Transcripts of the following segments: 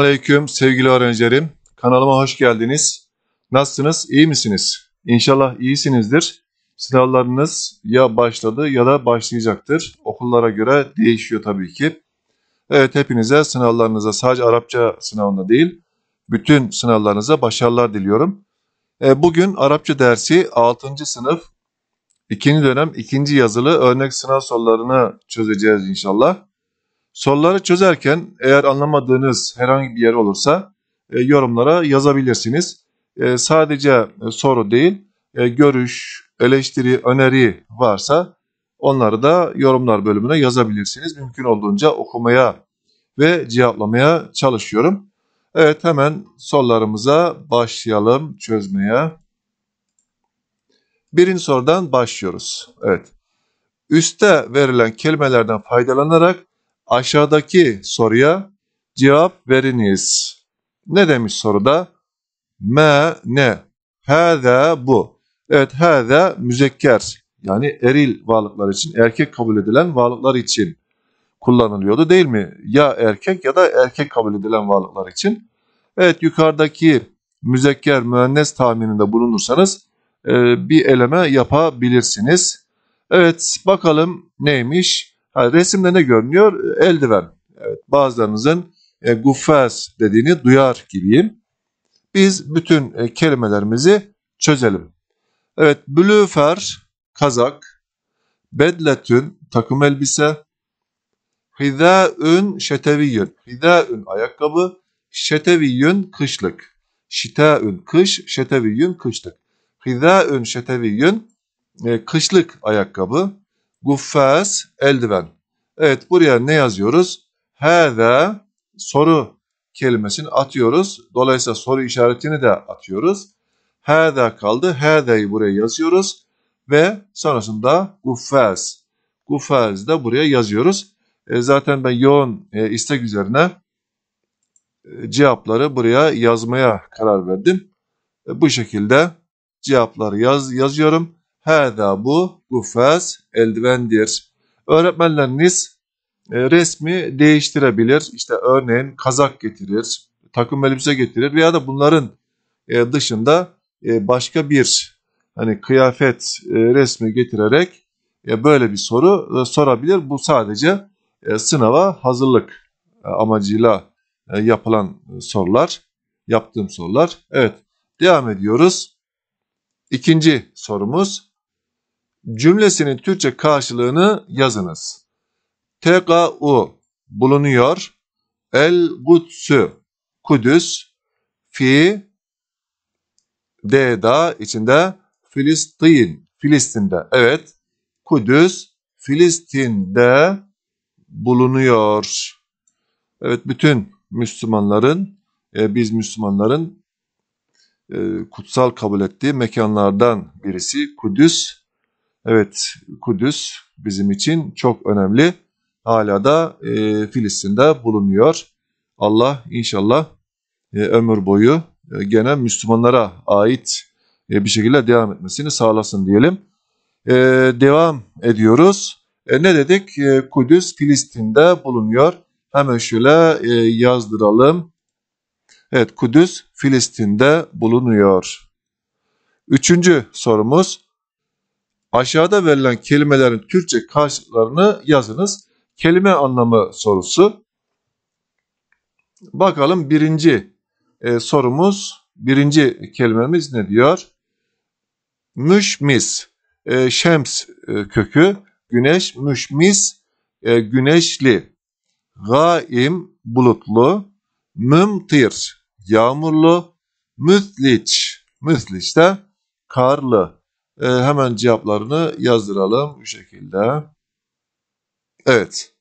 Selamünaleyküm sevgili öğrencilerim. Kanalıma hoş geldiniz. Nasılsınız? İyi misiniz? İnşallah iyisinizdir. Sınavlarınız ya başladı ya da başlayacaktır. Okullara göre değişiyor tabii ki. Evet hepinize sınavlarınıza sadece Arapça sınavında değil bütün sınavlarınıza başarılar diliyorum. E, bugün Arapça dersi 6. sınıf 2. dönem 2. yazılı örnek sınav sorularını çözeceğiz inşallah. Soruları çözerken eğer anlamadığınız herhangi bir yer olursa e, yorumlara yazabilirsiniz. E, sadece e, soru değil, e, görüş, eleştiri, öneri varsa onları da yorumlar bölümüne yazabilirsiniz. Mümkün olduğunca okumaya ve cevaplamaya çalışıyorum. Evet hemen sorularımıza başlayalım çözmeye. Birinci sorudan başlıyoruz. Evet. Üste verilen kelimelerden faydalanarak aşağıdaki soruya cevap veriniz. Ne demiş soruda? Me ne? Hâzâ bu. Evet hâzâ müzekker. Yani eril varlıklar için, erkek kabul edilen varlıklar için kullanılıyordu değil mi? Ya erkek ya da erkek kabul edilen varlıklar için. Evet yukarıdaki müzekker müennes tahmininde bulunursanız e, bir eleme yapabilirsiniz. Evet bakalım neymiş? resimde ne görünüyor? E, eldiven. Evet, bazılarınızın e, guffaz dediğini duyar gibiyim. Biz bütün e, kelimelerimizi çözelim. Evet, blüfer, kazak, bedletün, takım elbise, hidâün, şeteviyyün, hidâün, ayakkabı, şeteviyyün, kışlık, şitaün, kış, şeteviyyün, kışlık, hidâün, şeteviyyün, e, kışlık ayakkabı, Guffaz eldiven. Evet buraya ne yazıyoruz? Hâzâ soru kelimesini atıyoruz. Dolayısıyla soru işaretini de atıyoruz. Hâzâ kaldı. Hâzâ'yı buraya yazıyoruz. Ve sonrasında guffaz. Guffaz da buraya yazıyoruz. E, zaten ben yoğun e, istek üzerine e, cevapları buraya yazmaya karar verdim. E, bu şekilde cevapları yaz, yazıyorum. Hâdâ bu guffaz eldivendir. Öğretmenleriniz e, resmi değiştirebilir. İşte örneğin kazak getirir, takım elbise getirir veya da bunların e, dışında e, başka bir hani kıyafet resmi getirerek böyle bir soru sorabilir. Bu sadece e, sınava hazırlık amacıyla yapılan sorular, yaptığım sorular. Evet, devam ediyoruz. İkinci sorumuz Cümlesinin Türkçe karşılığını yazınız. TKU bulunuyor. El Kudsü Kudüs fi D'da içinde Filistin Filistin'de evet Kudüs Filistin'de bulunuyor. Evet bütün Müslümanların e, biz Müslümanların e, kutsal kabul ettiği mekanlardan birisi Kudüs Evet Kudüs bizim için çok önemli. Hala da e, Filistin'de bulunuyor. Allah inşallah e, ömür boyu e, gene Müslümanlara ait e, bir şekilde devam etmesini sağlasın diyelim. E, devam ediyoruz. E, ne dedik? E, Kudüs Filistin'de bulunuyor. Hemen şöyle e, yazdıralım. Evet Kudüs Filistin'de bulunuyor. Üçüncü sorumuz Aşağıda verilen kelimelerin Türkçe karşılıklarını yazınız. Kelime anlamı sorusu. Bakalım birinci e, sorumuz, birinci kelimemiz ne diyor? Müşmis, e, şems e, kökü, güneş, müşmis, e, güneşli, gaim, bulutlu, mümtir, yağmurlu, müthliç, müthliç de karlı. Ee, hemen cevaplarını yazdıralım bu şekilde. Evet.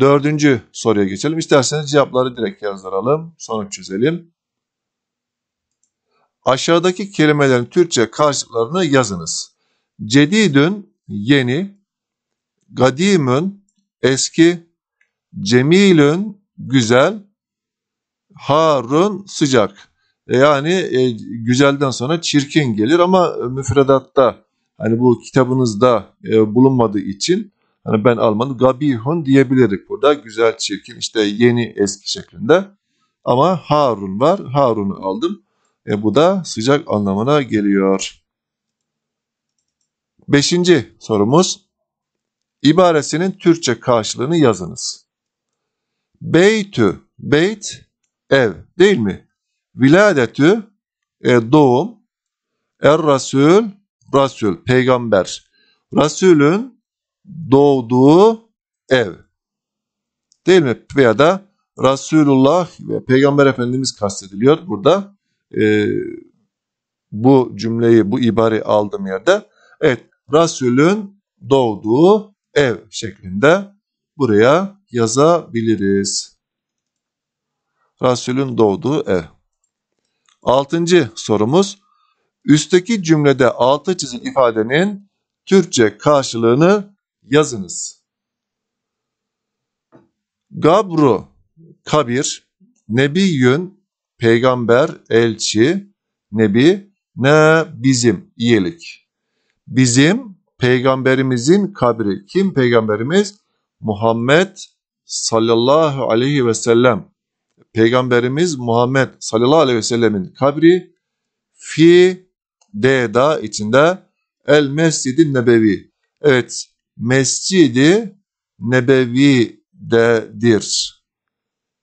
Dördüncü soruya geçelim. İsterseniz cevapları direkt yazdıralım. Sonuç çözelim. Aşağıdaki kelimelerin Türkçe karşılıklarını yazınız. Cedidün yeni, gadimün eski, cemilün güzel, harun sıcak. E, yani e, güzelden sonra çirkin gelir ama e, müfredatta hani bu kitabınızda e, bulunmadığı için hani ben Alman'ı gabihun diyebilirik burada. Güzel, çirkin işte yeni eski şeklinde. Ama Harun var. Harun'u aldım. E, bu da sıcak anlamına geliyor. Beşinci sorumuz. ibaresinin Türkçe karşılığını yazınız. Beytü, beyt, ev değil mi? Viladetü e, doğum. Er Rasul Rasul peygamber. Rasulün doğduğu ev. Değil mi? Veya da Rasulullah ve Peygamber Efendimiz kastediliyor burada. E, bu cümleyi, bu ibari aldığım yerde. Evet, Rasulün doğduğu ev şeklinde buraya yazabiliriz. Rasulün doğduğu ev. Altıncı sorumuz, üstteki cümlede altı çizik ifadenin Türkçe karşılığını yazınız. Gabru, kabir, nebiyyün, peygamber, elçi, nebi, ne bizim, iyilik. Bizim, peygamberimizin kabri. Kim peygamberimiz? Muhammed sallallahu aleyhi ve sellem. Peygamberimiz Muhammed sallallahu aleyhi ve sellemin kabri fi deda içinde el mescidi nebevi. Evet mescidi nebevi dedir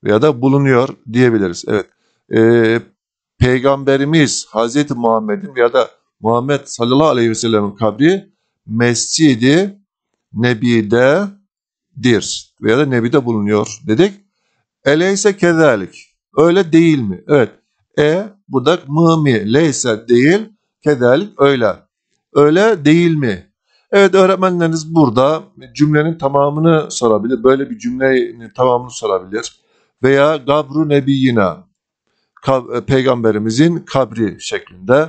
veya da bulunuyor diyebiliriz. Evet e, Peygamberimiz Hazreti Muhammed'in veya da Muhammed sallallahu aleyhi ve sellemin kabri mescidi nebidedir veya da nebide bulunuyor dedik. Eleyse kederlik Öyle değil mi? Evet. E burada mı mi? Leyse değil. kederlik öyle. Öyle değil mi? Evet öğretmenleriniz burada cümlenin tamamını sorabilir. Böyle bir cümlenin tamamını sorabilir. Veya gabru nebiyina e, peygamberimizin kabri şeklinde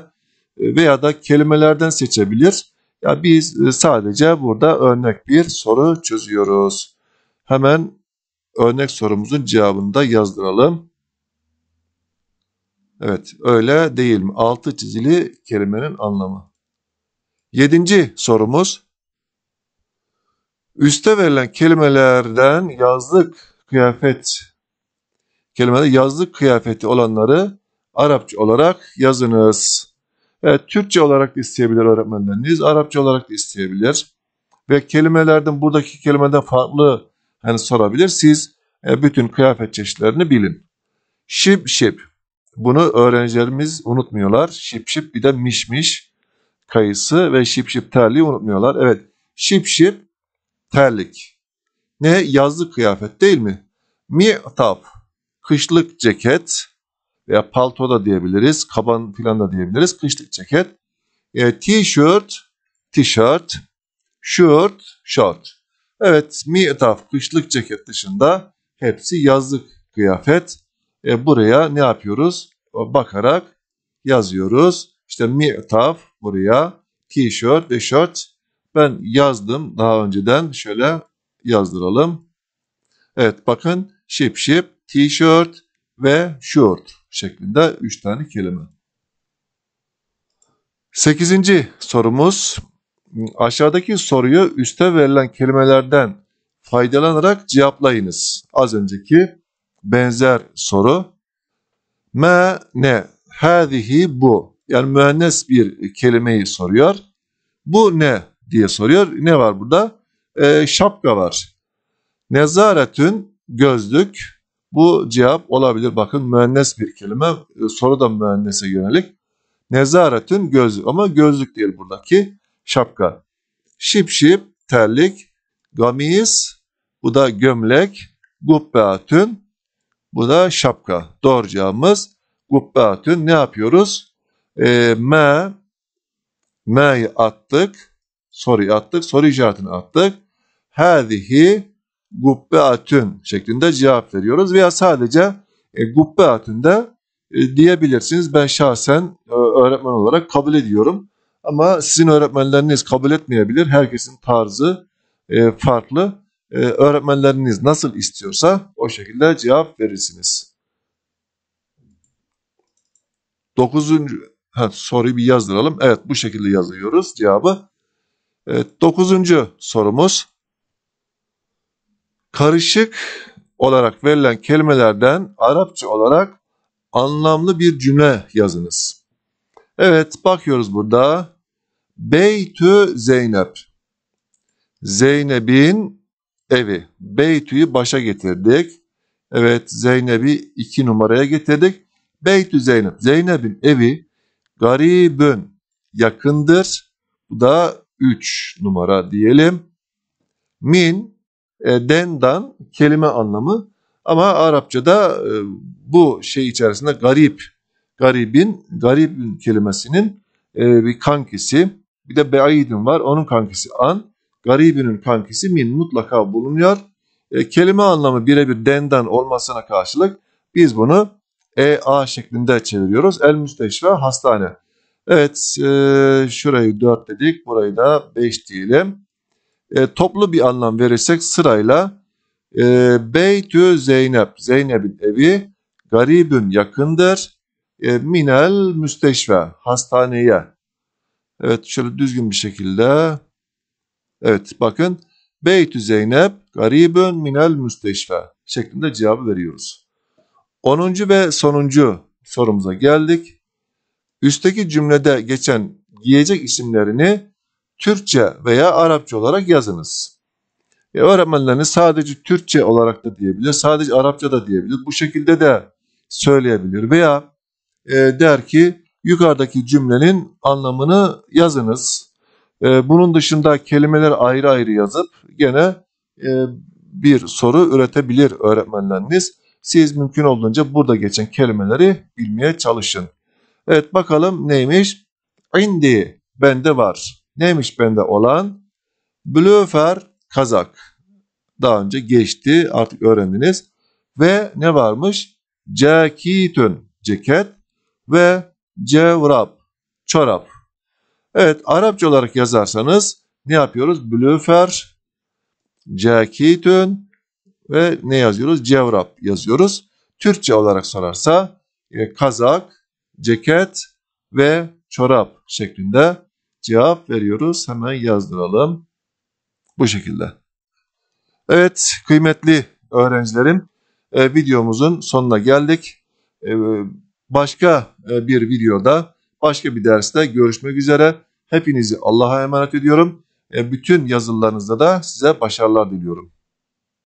e, veya da kelimelerden seçebilir. Ya biz e, sadece burada örnek bir soru çözüyoruz. Hemen örnek sorumuzun cevabını da yazdıralım. Evet öyle değil mi? Altı çizili kelimenin anlamı. Yedinci sorumuz. Üste verilen kelimelerden yazlık kıyafet kelimede yazlık kıyafeti olanları Arapça olarak yazınız. Evet, Türkçe olarak da isteyebilir öğretmenleriniz, Arapça olarak da isteyebilir. Ve kelimelerden buradaki kelimeden farklı hani sorabilir. Siz e, bütün kıyafet çeşitlerini bilin. Şip şip. Bunu öğrencilerimiz unutmuyorlar. Şip şip bir de miş miş kayısı ve şip şip terliği unutmuyorlar. Evet şip şip terlik. Ne yazlık kıyafet değil mi? Mi'tap kışlık ceket veya palto da diyebiliriz. Kaban filan da diyebiliriz. Kışlık ceket. E, t-shirt, t-shirt, shirt, short. Evet mi mi'taf kışlık ceket dışında hepsi yazlık kıyafet. E, buraya ne yapıyoruz? Bakarak yazıyoruz. İşte mi mi'taf buraya t-shirt ve şört. Ben yazdım daha önceden şöyle yazdıralım. Evet bakın şip şip shirt ve short şeklinde 3 tane kelime. Sekizinci sorumuz aşağıdaki soruyu üste verilen kelimelerden faydalanarak cevaplayınız. Az önceki benzer soru. Me ne? Hâzihi bu. Yani mühennes bir kelimeyi soruyor. Bu ne diye soruyor. Ne var burada? E, şapka var. Nezaretün gözlük. Bu cevap olabilir. Bakın mühennes bir kelime. E, soru da mühennese yönelik. Nezaretün gözlük. Ama gözlük değil buradaki şapka. Şipşip terlik, gamiz, bu da gömlek, gubbeatün bu da şapka. Doğru cevabımız gubbeatün ne yapıyoruz? E, ee, me, me'yi attık, soruyu attık, soru işaretini attık. Hâzihi gubbeatün şeklinde cevap veriyoruz veya sadece e, gubbeatün de diyebilirsiniz. Ben şahsen e, öğretmen olarak kabul ediyorum. Ama sizin öğretmenleriniz kabul etmeyebilir. Herkesin tarzı e, farklı. E, öğretmenleriniz nasıl istiyorsa o şekilde cevap verirsiniz. Dokuzuncu ha, soruyu bir yazdıralım. Evet bu şekilde yazıyoruz cevabı. Evet, dokuzuncu sorumuz. Karışık olarak verilen kelimelerden Arapça olarak anlamlı bir cümle yazınız. Evet bakıyoruz burada. Beytü Zeynep. Zeynep'in evi. Beytü'yü başa getirdik. Evet Zeynep'i iki numaraya getirdik. Beytü Zeynep. Zeynep'in evi garibün yakındır. Bu da üç numara diyelim. Min e, dendan kelime anlamı ama Arapçada e, bu şey içerisinde garip, garibin, garibin kelimesinin e, bir kankisi bir de Be'idin var. Onun kankisi an. Garibinin kankisi min mutlaka bulunuyor. E, kelime anlamı birebir denden olmasına karşılık biz bunu e-a şeklinde çeviriyoruz. El müsteşfe hastane. Evet e, şurayı 4 dedik. Burayı da 5 diyelim. E, toplu bir anlam verirsek sırayla e, Beytü Zeynep. Zeynep'in evi garibün yakındır. E, minel müsteşfe hastaneye Evet şöyle düzgün bir şekilde. Evet bakın. Beytü Zeynep garibün minel müsteşfa şeklinde cevabı veriyoruz. Onuncu ve sonuncu sorumuza geldik. Üstteki cümlede geçen giyecek isimlerini Türkçe veya Arapça olarak yazınız. E, öğretmenlerini sadece Türkçe olarak da diyebilir, sadece Arapça da diyebilir. Bu şekilde de söyleyebilir veya e, der ki yukarıdaki cümlenin anlamını yazınız. Ee, bunun dışında kelimeler ayrı ayrı yazıp gene e, bir soru üretebilir öğretmenleriniz. Siz mümkün olduğunca burada geçen kelimeleri bilmeye çalışın. Evet bakalım neymiş? Indi bende var. Neymiş bende olan? Blöfer kazak. Daha önce geçti artık öğrendiniz. Ve ne varmış? Cekitün ceket ve Cevrap, çorap. Evet, Arapça olarak yazarsanız ne yapıyoruz? Blüfer, cekitün ve ne yazıyoruz? Cevrap yazıyoruz. Türkçe olarak sorarsa e, kazak, ceket ve çorap şeklinde cevap veriyoruz. Hemen yazdıralım. Bu şekilde. Evet kıymetli öğrencilerim e, videomuzun sonuna geldik. E, başka e, bir videoda, başka bir derste görüşmek üzere. Hepinizi Allah'a emanet ediyorum. E, bütün yazılarınızda da size başarılar diliyorum.